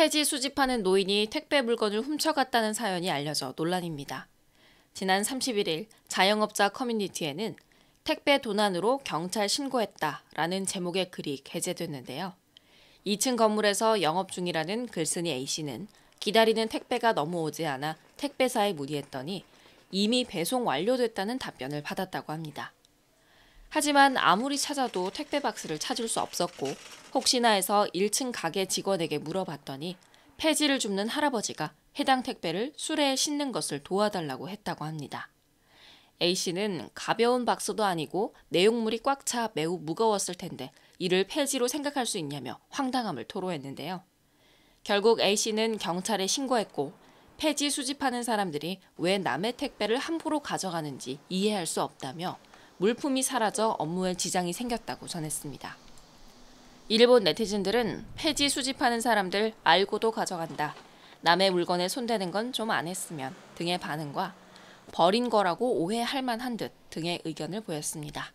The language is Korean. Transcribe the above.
폐지 수집하는 노인이 택배 물건을 훔쳐갔다는 사연이 알려져 논란입니다. 지난 31일 자영업자 커뮤니티에는 택배 도난으로 경찰 신고했다라는 제목의 글이 게재됐는데요. 2층 건물에서 영업 중이라는 글쓴이 A씨는 기다리는 택배가 넘어오지 않아 택배사에 문의했더니 이미 배송 완료됐다는 답변을 받았다고 합니다. 하지만 아무리 찾아도 택배 박스를 찾을 수 없었고 혹시나 해서 1층 가게 직원에게 물어봤더니 폐지를 줍는 할아버지가 해당 택배를 수레에 싣는 것을 도와달라고 했다고 합니다. A씨는 가벼운 박스도 아니고 내용물이 꽉 차 매우 무거웠을 텐데 이를 폐지로 생각할 수 있냐며 황당함을 토로했는데요. 결국 A씨는 경찰에 신고했고 폐지 수집하는 사람들이 왜 남의 택배를 함부로 가져가는지 이해할 수 없다며 물품이 사라져 업무에 지장이 생겼다고 전했습니다. 일본 네티즌들은 폐지 수집하는 사람들 알고도 가져간다. 남의 물건에 손대는 건 좀 안 했으면 등의 반응과 버린 거라고 오해할 만한 듯 등의 의견을 보였습니다.